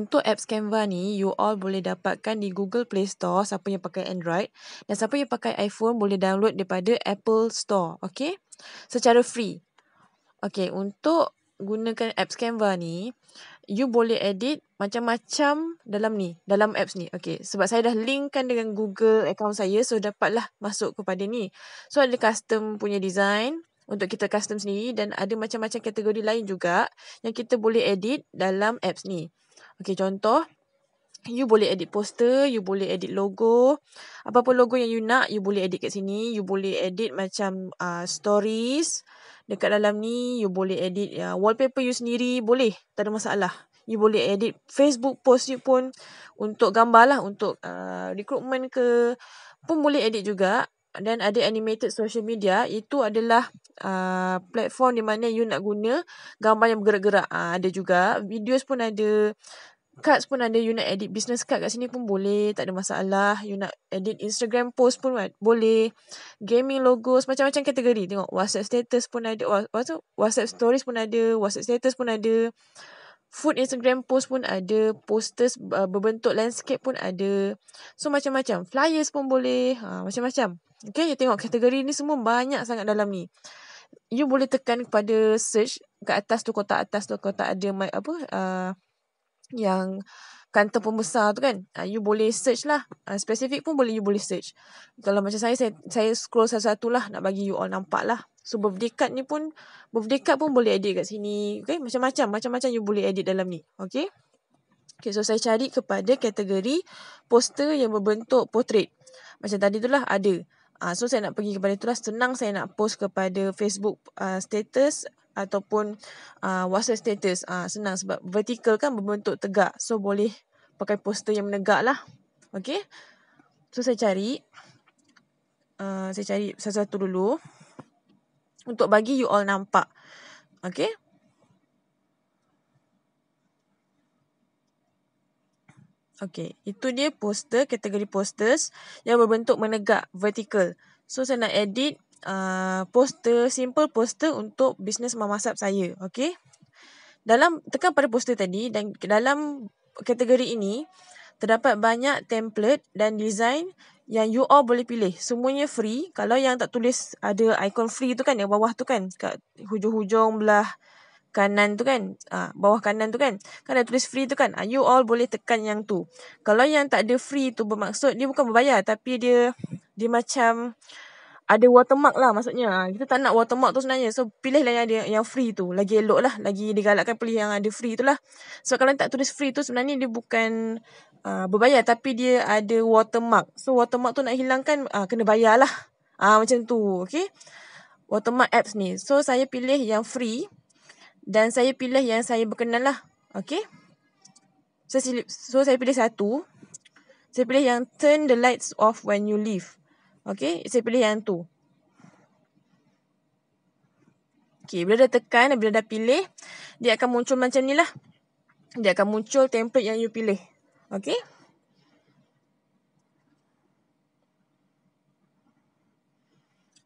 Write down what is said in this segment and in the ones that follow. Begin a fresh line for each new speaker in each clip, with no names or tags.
Untuk apps Canva ni, you all boleh dapatkan di Google Play Store siapa yang pakai Android dan siapa yang pakai iPhone boleh download daripada Apple Store, okay? Secara free. Okay, untuk gunakan apps Canva ni, you boleh edit macam-macam dalam ni, dalam apps ni. Okay, sebab saya dah linkkan dengan Google account saya, so dapatlah masuk kepada ni. So, ada custom punya design, untuk kita custom sendiri dan ada macam-macam kategori lain juga yang kita boleh edit dalam apps ni. Okay, contoh. You boleh edit poster, you boleh edit logo. Apa-apa logo yang you nak, you boleh edit kat sini. You boleh edit macam uh, stories. Dekat dalam ni, you boleh edit uh, wallpaper you sendiri. Boleh, tak ada masalah. You boleh edit Facebook post you pun untuk gambar lah. Untuk uh, recruitment ke. Pun boleh edit juga. Dan ada animated social media. Itu adalah uh, platform di mana you nak guna gambar yang bergerak-gerak. Uh, ada juga. Videos pun ada cards pun ada you nak edit business card kat sini pun boleh tak ada masalah you nak edit Instagram post pun boleh gaming logos macam-macam kategori tengok WhatsApp status pun ada WhatsApp stories pun ada WhatsApp status pun ada food Instagram post pun ada posters uh, berbentuk landscape pun ada so macam-macam flyers pun boleh ha, macam-macam okay you tengok kategori ni semua banyak sangat dalam ni you boleh tekan kepada search kat atas tu kotak atas tu kotak ada my apa uh, yang kantor pembesar tu kan uh, you boleh search lah uh, specific pun boleh you boleh search kalau macam saya saya, saya scroll satu-satu lah nak bagi you all nampak lah so birthday card ni pun birthday card pun boleh edit kat sini okay macam-macam macam-macam you boleh edit dalam ni okay Okay, so saya cari kepada kategori poster yang berbentuk portrait. Macam tadi tu lah ada. Uh, so saya nak pergi kepada tu lah. Senang saya nak post kepada Facebook uh, status ataupun uh, WhatsApp status. Uh, senang sebab vertical kan berbentuk tegak. So boleh pakai poster yang menegak lah. Okay. So saya cari. Uh, saya cari satu-satu dulu. Untuk bagi you all nampak. Okay. Okay, itu dia poster, kategori posters yang berbentuk menegak, vertical. So, saya nak edit uh, poster, simple poster untuk bisnes memasak saya. Okay. Dalam, tekan pada poster tadi dan dalam kategori ini, terdapat banyak template dan design yang you all boleh pilih. Semuanya free. Kalau yang tak tulis ada icon free tu kan, yang bawah tu kan, kat hujung-hujung belah kanan tu kan, ah uh, bawah kanan tu kan, kan ada tulis free tu kan, uh, you all boleh tekan yang tu. Kalau yang tak ada free tu bermaksud dia bukan berbayar tapi dia dia macam ada watermark lah maksudnya. Ha, kita tak nak watermark tu sebenarnya. So, pilih lah yang, ada, yang free tu. Lagi elok lah. Lagi digalakkan pilih yang ada free tu lah. So, kalau tak tulis free tu sebenarnya dia bukan uh, berbayar. Tapi dia ada watermark. So, watermark tu nak hilangkan uh, kena bayar lah. Uh, macam tu. Okay. Watermark apps ni. So, saya pilih yang free. Dan saya pilih yang saya berkenan lah. Okay. So, so saya pilih satu. Saya pilih yang turn the lights off when you leave. Okay, saya pilih yang tu. Okay, bila dah tekan, bila dah pilih, dia akan muncul macam ni lah. Dia akan muncul template yang you pilih. Okay.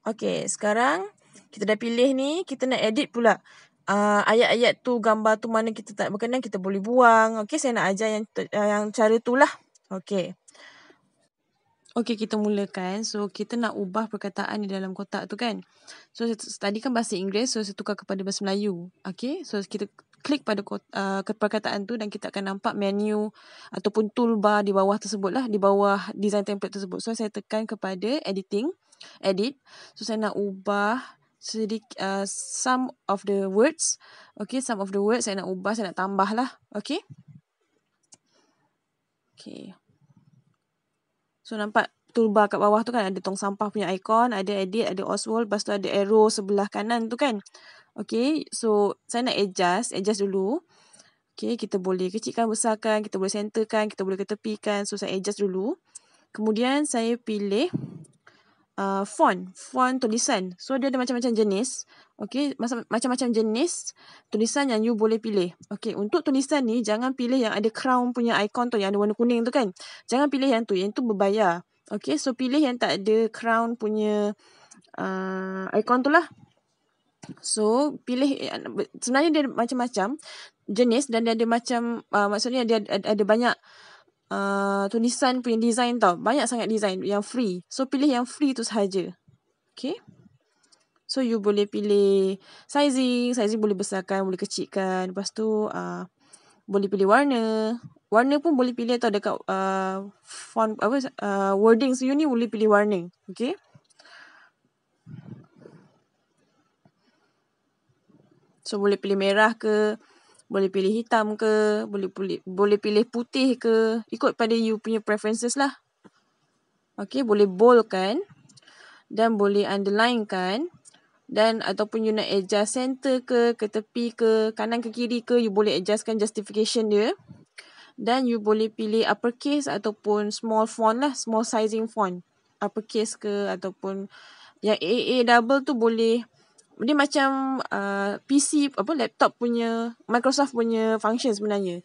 Okay, sekarang kita dah pilih ni, kita nak edit pula. Ah, ayat-ayat uh, tu, gambar tu mana kita tak berkenan, kita boleh buang. Okay, saya nak ajar yang, yang cara tu lah. Okay. Okay, kita mulakan. So, kita nak ubah perkataan di dalam kotak tu kan. So, tadi kan bahasa Inggeris. So, saya tukar kepada bahasa Melayu. Okay. So, kita klik pada kotak, uh, perkataan tu dan kita akan nampak menu ataupun toolbar di bawah tersebut lah. Di bawah design template tersebut. So, saya tekan kepada editing. Edit. So, saya nak ubah sedik, uh, some of the words. Okay, some of the words saya nak ubah, saya nak tambah lah. Okay. Okay. So nampak toolbar kat bawah tu kan ada tong sampah punya ikon, ada edit, ada Oswald, lepas tu ada arrow sebelah kanan tu kan. Okay, so saya nak adjust, adjust dulu. Okay, kita boleh kecilkan, besarkan, kita boleh centerkan, kita boleh ketepikan. So saya adjust dulu. Kemudian saya pilih uh, font, font tulisan. So dia ada macam-macam jenis. Okey, macam-macam jenis tulisan yang you boleh pilih. Okey, untuk tulisan ni jangan pilih yang ada crown punya icon tu yang ada warna kuning tu kan. Jangan pilih yang tu, yang tu berbayar. Okey, so pilih yang tak ada crown punya uh, icon tu lah. So, pilih sebenarnya dia macam-macam jenis dan dia ada macam uh, maksudnya dia ada, ada banyak uh, tulisan punya design tau. Banyak sangat design yang free. So, pilih yang free tu sahaja. Okey. So you boleh pilih sizing, sizing boleh besarkan, boleh kecilkan. Lepas tu uh, boleh pilih warna. Warna pun boleh pilih atau dekat uh, font apa uh, wording so you ni boleh pilih warna. Okay. So boleh pilih merah ke, boleh pilih hitam ke, boleh pilih, boleh pilih putih ke, ikut pada you punya preferences lah. Okay, boleh bold kan dan boleh underline kan dan ataupun you nak adjust center ke, ke tepi ke, kanan ke kiri ke, you boleh adjustkan justification dia. Dan you boleh pilih uppercase ataupun small font lah, small sizing font. Uppercase ke ataupun yang AA double tu boleh, dia macam uh, PC, apa laptop punya, Microsoft punya function sebenarnya.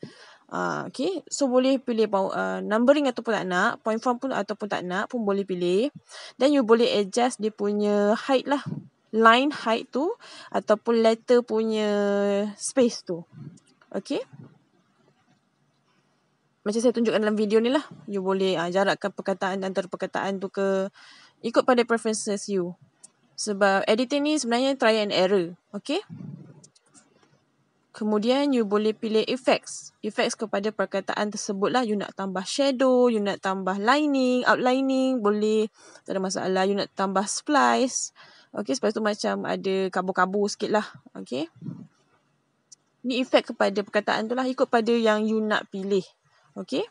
Uh, okay, so boleh pilih uh, numbering ataupun tak nak, point form pun ataupun tak nak pun boleh pilih. Then you boleh adjust dia punya height lah line height tu ataupun letter punya space tu. Okay. Macam saya tunjukkan dalam video ni lah. You boleh uh, jarakkan perkataan antara perkataan tu ke ikut pada preferences you. Sebab editing ni sebenarnya try and error. Okay. Kemudian you boleh pilih effects. Effects kepada perkataan tersebut lah. You nak tambah shadow, you nak tambah lining, outlining, boleh. Tak ada masalah. You nak tambah splice. Okay, sebab tu macam ada kabur-kabur sikit lah. Okay. Ni efek kepada perkataan tu lah. Ikut pada yang you nak pilih. Okay.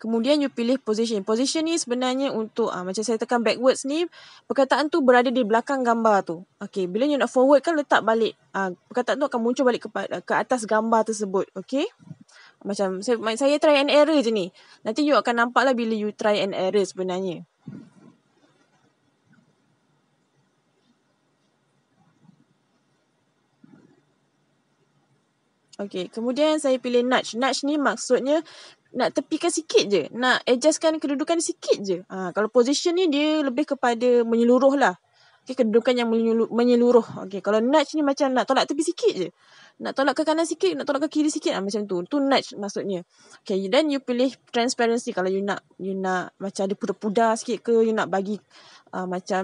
Kemudian you pilih position. Position ni sebenarnya untuk ah, macam saya tekan backwards ni. Perkataan tu berada di belakang gambar tu. Okay. Bila you nak forward kan letak balik. Ah, perkataan tu akan muncul balik ke, ke atas gambar tersebut. Okay. Okay. Macam saya, saya try and error je ni. Nanti you akan nampak lah bila you try and error sebenarnya. Okay, kemudian saya pilih nudge. Nudge ni maksudnya nak tepikan sikit je. Nak adjustkan kedudukan sikit je. Ha, kalau position ni dia lebih kepada menyeluruh lah. Okay, kedudukan yang menyeluruh. Okay, kalau nudge ni macam nak tolak tepi sikit je nak tolak ke kanan sikit, nak tolak ke kiri sikit lah macam tu. Tu nudge maksudnya. Okay, then you pilih transparency kalau you nak you nak macam ada pudar-pudar sikit ke, you nak bagi uh, macam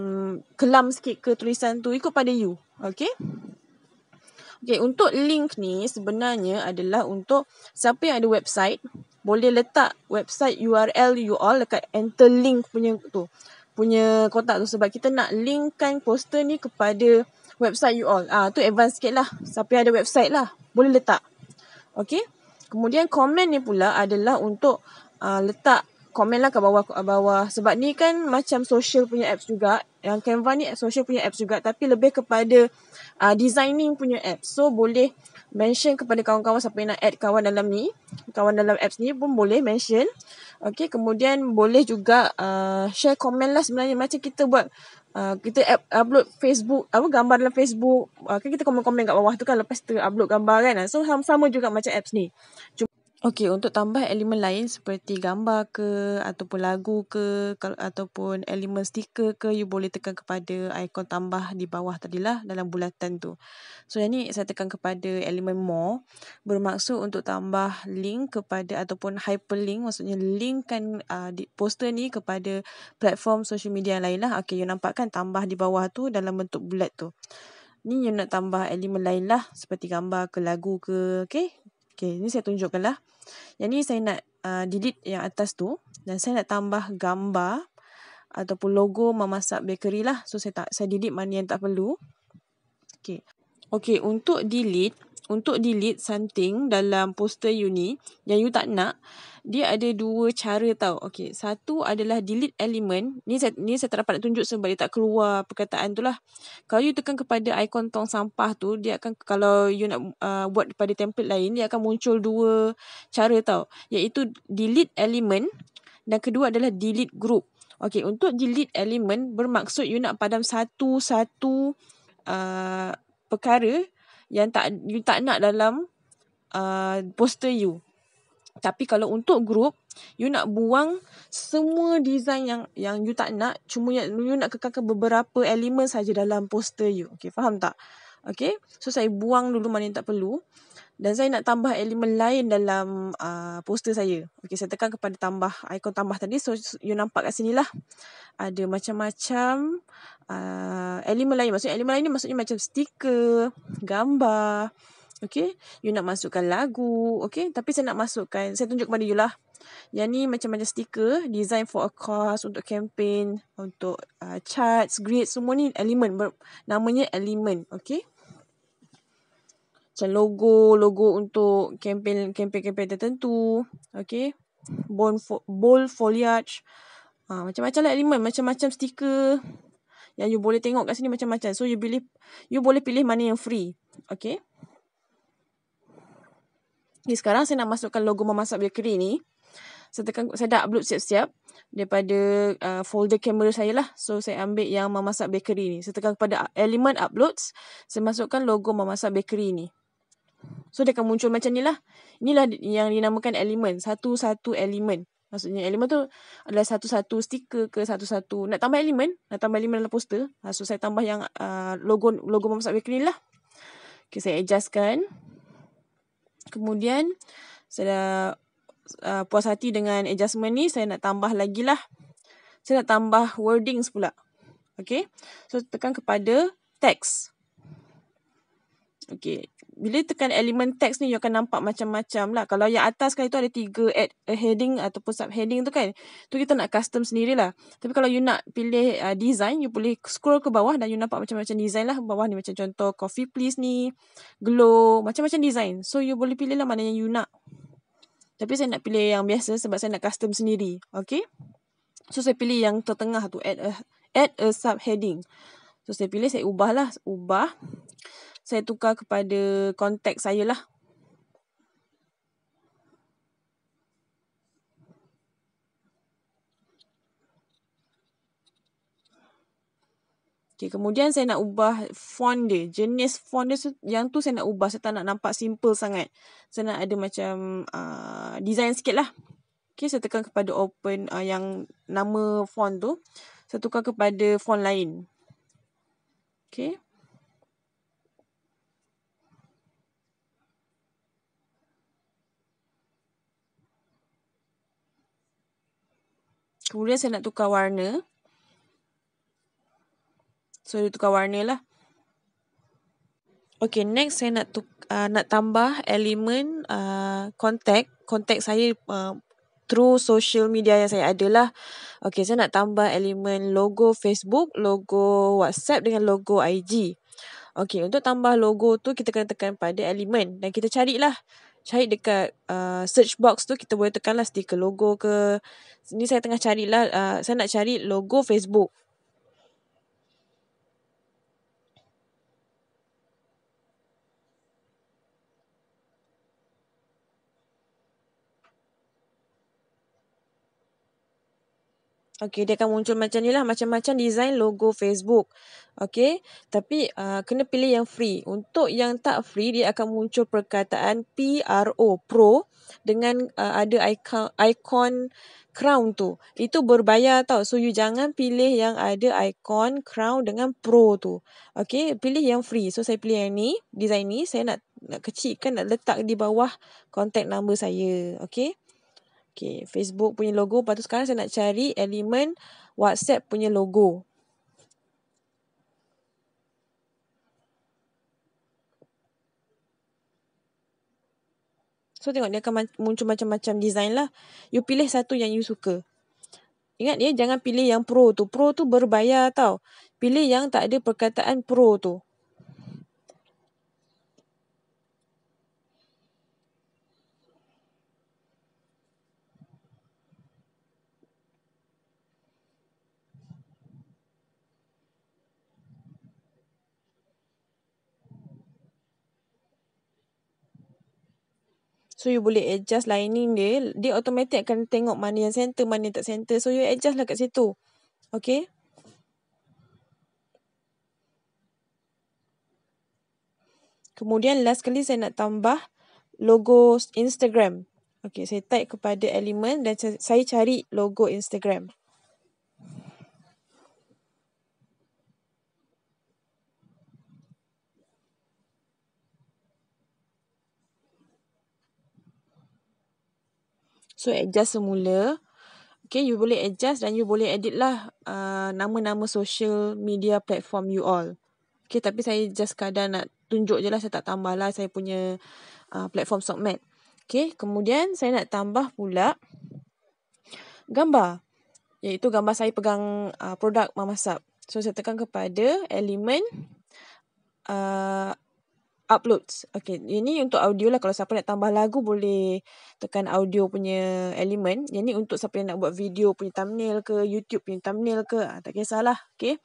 kelam sikit ke tulisan tu, ikut pada you. Okay? Okay, untuk link ni sebenarnya adalah untuk siapa yang ada website, boleh letak website URL you all dekat enter link punya tu. Punya kotak tu sebab kita nak linkkan poster ni kepada website you all. Ah ha, tu advance sikit lah. Siapa yang ada website lah. Boleh letak. Okay. Kemudian komen ni pula adalah untuk uh, letak komen lah ke bawah, ke bawah. Sebab ni kan macam social punya apps juga. Yang Canva ni social punya apps juga. Tapi lebih kepada uh, designing punya apps. So boleh mention kepada kawan-kawan siapa yang nak add kawan dalam ni. Kawan dalam apps ni pun boleh mention. Okay. Kemudian boleh juga uh, share komen lah sebenarnya. Macam kita buat Ah, kita upload Facebook apa gambar dalam Facebook uh, kan kita komen-komen kat bawah tu kan lepas tu upload gambar kan ah, so sama juga macam apps ni cuma Okey, untuk tambah elemen lain seperti gambar ke ataupun lagu ke ataupun elemen stiker ke, you boleh tekan kepada ikon tambah di bawah tadilah dalam bulatan tu. So, yang ni saya tekan kepada elemen more bermaksud untuk tambah link kepada ataupun hyperlink maksudnya linkkan uh, di poster ni kepada platform social media yang lah. Okey, you nampak kan tambah di bawah tu dalam bentuk bulat tu. Ni you nak tambah elemen lain lah seperti gambar ke lagu ke, okey? Okay, ni saya tunjukkanlah. Yang ni saya nak uh, delete yang atas tu. Dan saya nak tambah gambar ataupun logo memasak bakery lah. So, saya, tak, saya delete mana yang tak perlu. Okay. Okay, untuk delete, untuk delete something dalam poster you ni yang you tak nak, dia ada dua cara tau. Okay, satu adalah delete element. Ni saya, ni saya tak dapat nak tunjuk sebab dia tak keluar perkataan tu lah. Kalau you tekan kepada ikon tong sampah tu, dia akan, kalau you nak uh, buat pada template lain, dia akan muncul dua cara tau. Iaitu delete element dan kedua adalah delete group. Okay, untuk delete element bermaksud you nak padam satu-satu uh, perkara yang tak you tak nak dalam uh, poster you. Tapi kalau untuk group, you nak buang semua design yang yang you tak nak, cuma you, you nak kekalkan beberapa elemen saja dalam poster you. Okay, faham tak? Okay, so saya buang dulu mana yang tak perlu. Dan saya nak tambah elemen lain dalam uh, poster saya. Okey, saya tekan kepada tambah ikon tambah tadi. So, you nampak kat sini lah. Ada macam-macam uh, elemen lain. Maksudnya elemen lain ni maksudnya macam stiker, gambar. Okey, you nak masukkan lagu. Okey, tapi saya nak masukkan, saya tunjuk kepada you lah. Yang ni macam-macam stiker, design for a cause, untuk campaign, untuk uh, charts, grid. Semua ni elemen. Ber- namanya elemen. Okey macam logo logo untuk kempen kempen kempen tertentu okay bone fo- bold foliage ha, macam-macam lah elemen macam-macam stiker yang you boleh tengok kat sini macam-macam so you boleh you boleh pilih mana yang free okay Okay, sekarang saya nak masukkan logo memasak bakery ni. Saya tekan, saya dah upload siap-siap daripada uh, folder kamera saya lah. So, saya ambil yang memasak bakery ni. Saya tekan kepada element uploads. Saya masukkan logo memasak bakery ni. So dia akan muncul macam ni lah. Inilah yang dinamakan elemen. Satu-satu elemen. Maksudnya elemen tu adalah satu-satu stiker ke satu-satu. Nak tambah elemen? Nak tambah elemen dalam poster? Ha, so saya tambah yang uh, logo logo Mamsak Baker ni lah. Okay, saya adjustkan. Kemudian saya dah uh, puas hati dengan adjustment ni. Saya nak tambah lagi lah. Saya nak tambah wordings pula. Okay. So tekan kepada text. Okay. Bila tekan elemen teks ni, you akan nampak macam-macam lah. Kalau yang atas kan itu ada tiga add a heading ataupun subheading tu kan. Tu kita nak custom sendirilah. Tapi kalau you nak pilih uh, design, you boleh scroll ke bawah dan you nampak macam-macam design lah. Bawah ni macam contoh coffee please ni, glow, macam-macam design. So you boleh pilih lah mana yang you nak. Tapi saya nak pilih yang biasa sebab saya nak custom sendiri. Okay. So saya pilih yang tertengah tu, add a, add a subheading. So saya pilih, saya ubahlah, ubah saya tukar kepada konteks saya lah. Okay, kemudian saya nak ubah font dia. Jenis font dia yang tu saya nak ubah. Saya tak nak nampak simple sangat. Saya nak ada macam uh, design sikit lah. Okay, saya tekan kepada open uh, yang nama font tu. Saya tukar kepada font lain. Okay. Kemudian saya nak tukar warna. So, dia tukar warna lah. Okay, next saya nak tukar, uh, nak tambah elemen uh, contact. Contact saya uh, through social media yang saya ada lah. Okay, saya nak tambah elemen logo Facebook, logo WhatsApp dengan logo IG. Okay, untuk tambah logo tu kita kena tekan pada elemen. Dan kita carilah cari dekat uh, search box tu kita boleh tekanlah stiker logo ke. Ni saya tengah carilah uh, saya nak cari logo Facebook. Okey, dia akan muncul macam ni lah. Macam-macam design logo Facebook. Okey, tapi uh, kena pilih yang free. Untuk yang tak free, dia akan muncul perkataan PRO, Pro, dengan uh, ada icon, icon crown tu. Itu berbayar tau. So, you jangan pilih yang ada icon crown dengan Pro tu. Okay, pilih yang free. So, saya pilih yang ni, design ni. Saya nak, nak kecilkan, nak letak di bawah contact number saya. Okay. Okay, Facebook punya logo. Lepas tu sekarang saya nak cari elemen WhatsApp punya logo. So tengok dia akan muncul macam-macam design lah. You pilih satu yang you suka. Ingat ya, jangan pilih yang pro tu. Pro tu berbayar tau. Pilih yang tak ada perkataan pro tu. So you boleh adjust lining lah. dia. Dia automatic akan tengok mana yang center, mana yang tak center. So you adjust lah kat situ. Okay. Kemudian last kali saya nak tambah logo Instagram. Okay, saya type kepada elemen dan saya cari logo Instagram. Instagram. So adjust semula. Okay, you boleh adjust dan you boleh edit lah uh, nama-nama uh, social media platform you all. Okay, tapi saya just kadang nak tunjuk je lah. Saya tak tambah lah saya punya uh, platform SockMat. Okay, kemudian saya nak tambah pula gambar. Iaitu gambar saya pegang uh, produk Mama Sub. So, saya tekan kepada elemen uh, uploads. Okay, ini untuk audio lah. Kalau siapa nak tambah lagu boleh tekan audio punya element. Yang ni untuk siapa yang nak buat video punya thumbnail ke, YouTube punya thumbnail ke. Ha, tak kisahlah. Okay.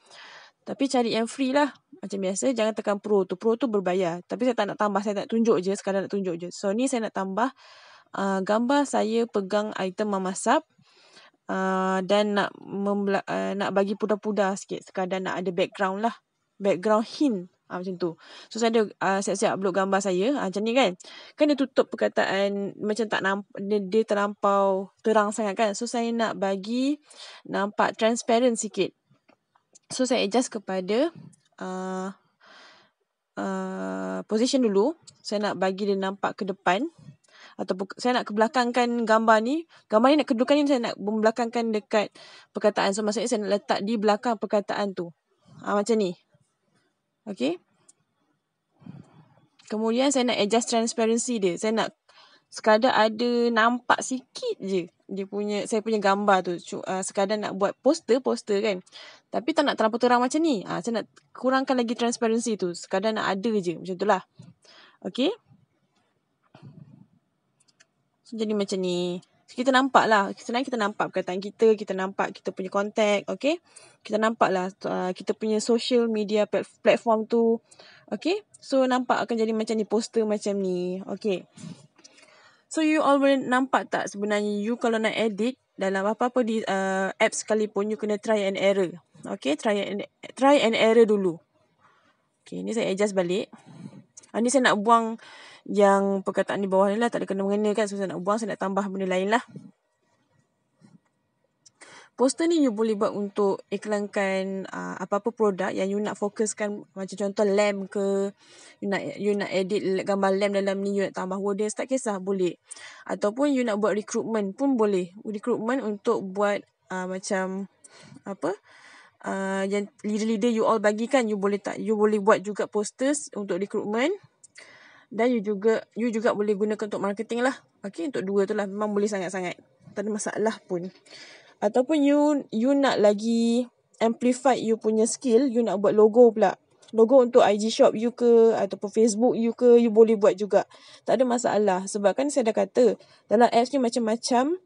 Tapi cari yang free lah. Macam biasa, jangan tekan pro tu. Pro tu berbayar. Tapi saya tak nak tambah. Saya nak tunjuk je. Sekarang nak tunjuk je. So, ni saya nak tambah uh, gambar saya pegang item memasap. Uh, ah, dan nak uh, nak bagi pudar-pudar sikit. Sekadar nak ada background lah. Background hint. Ha, macam tu. So saya ada uh, siap-siap upload gambar saya. Ha, macam ni kan. Kan dia tutup perkataan macam tak namp- dia, dia terlampau terang sangat kan. So saya nak bagi nampak transparent sikit. So saya adjust kepada uh, uh, position dulu. Saya nak bagi dia nampak ke depan. atau saya nak kebelakangkan gambar ni. Gambar ni nak kedudukan ni saya nak membelakangkan dekat perkataan. So maksudnya saya nak letak di belakang perkataan tu. Ha, macam ni. Okay. Kemudian saya nak adjust transparency dia. Saya nak sekadar ada nampak sikit je dia punya saya punya gambar tu ah, sekadar nak buat poster poster kan tapi tak nak terlalu terang macam ni uh, saya nak kurangkan lagi transparency tu sekadar nak ada je macam tu lah okay so, jadi macam ni So, kita nampak lah. sebenarnya kita nampak perkataan kita. Kita nampak kita punya contact. Okay. Kita nampak lah. Uh, kita punya social media platform tu. Okay. So, nampak akan jadi macam ni. Poster macam ni. Okay. So, you all boleh nampak tak sebenarnya you kalau nak edit dalam apa-apa di uh, app sekalipun, you kena try and error. Okay. Try and, try and error dulu. Okay. Ni saya adjust balik. Ini ah, saya nak buang yang perkataan di bawah ni lah. Tak ada kena-mengena kan. So, saya nak buang. Saya nak tambah benda lain lah. Poster ni you boleh buat untuk iklankan uh, apa-apa produk yang you nak fokuskan macam contoh lem ke you nak you nak edit gambar lem dalam ni you nak tambah wording tak kisah boleh ataupun you nak buat recruitment pun boleh recruitment untuk buat uh, macam apa uh, uh, yang leader-leader you all bagi kan you boleh tak you boleh buat juga posters untuk recruitment dan you juga you juga boleh gunakan untuk marketing lah okay untuk dua tu lah memang boleh sangat-sangat tak ada masalah pun ataupun you you nak lagi amplify you punya skill you nak buat logo pula logo untuk IG shop you ke ataupun Facebook you ke you boleh buat juga tak ada masalah sebab kan saya dah kata dalam apps ni macam-macam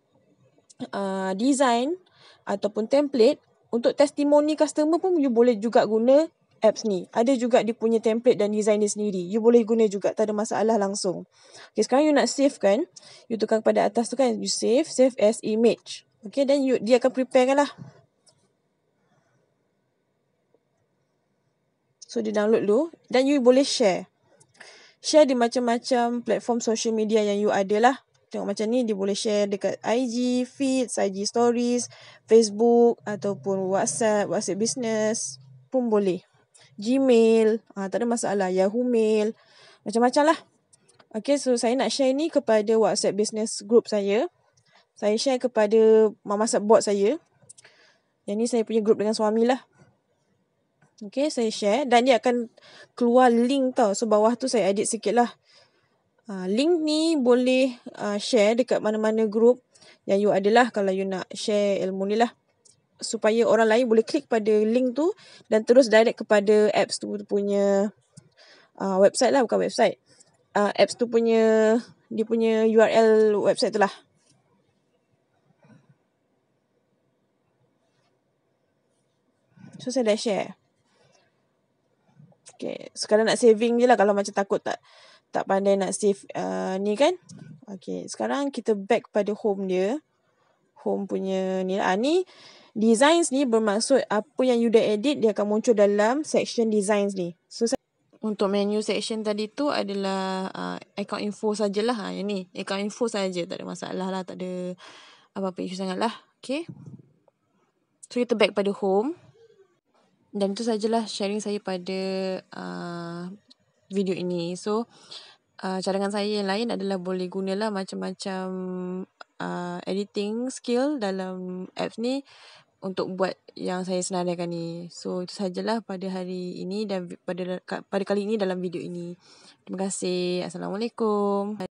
uh, design ataupun template untuk testimoni customer pun you boleh juga guna apps ni. Ada juga dia punya template dan design dia sendiri. You boleh guna juga. Tak ada masalah langsung. Okay, sekarang you nak save kan. You tukar pada atas tu kan. You save. Save as image. Okay, then you, dia akan prepare kan lah. So, dia download dulu. Dan you boleh share. Share di macam-macam platform social media yang you ada lah tengok macam ni dia boleh share dekat IG feed, IG stories, Facebook ataupun WhatsApp, WhatsApp business pun boleh. Gmail, ha, tak ada masalah, Yahoo mail, macam-macam lah. Okay, so saya nak share ni kepada WhatsApp business group saya. Saya share kepada Mama Sat saya. Yang ni saya punya group dengan suami lah. Okay, saya share. Dan dia akan keluar link tau. So, bawah tu saya edit sikit lah. Ah, link ni boleh ah, share dekat mana-mana group yang you adalah kalau you nak share ilmu ni lah. Supaya orang lain boleh klik pada link tu dan terus direct kepada apps tu punya ah, website lah bukan website. apps tu punya dia punya URL website tu lah. So saya dah share. Okay, sekarang nak saving je lah kalau macam takut tak tak pandai nak save uh, ni kan. Okay, sekarang kita back pada home dia. Home punya ni lah. Ah, ni, designs ni bermaksud apa yang you dah edit, dia akan muncul dalam section designs ni. So, untuk menu section tadi tu adalah uh, account info sajalah. Ha, yang ni, account info saja Tak ada masalah lah, tak ada apa-apa isu sangat lah. Okay. So, kita back pada home. Dan itu sajalah sharing saya pada uh, video ini. So, uh, uh, cadangan saya yang lain adalah boleh gunalah macam-macam uh, editing skill dalam app ni untuk buat yang saya senaraikan ni. So itu sajalah pada hari ini dan pada pada kali ini dalam video ini. Terima kasih. Assalamualaikum.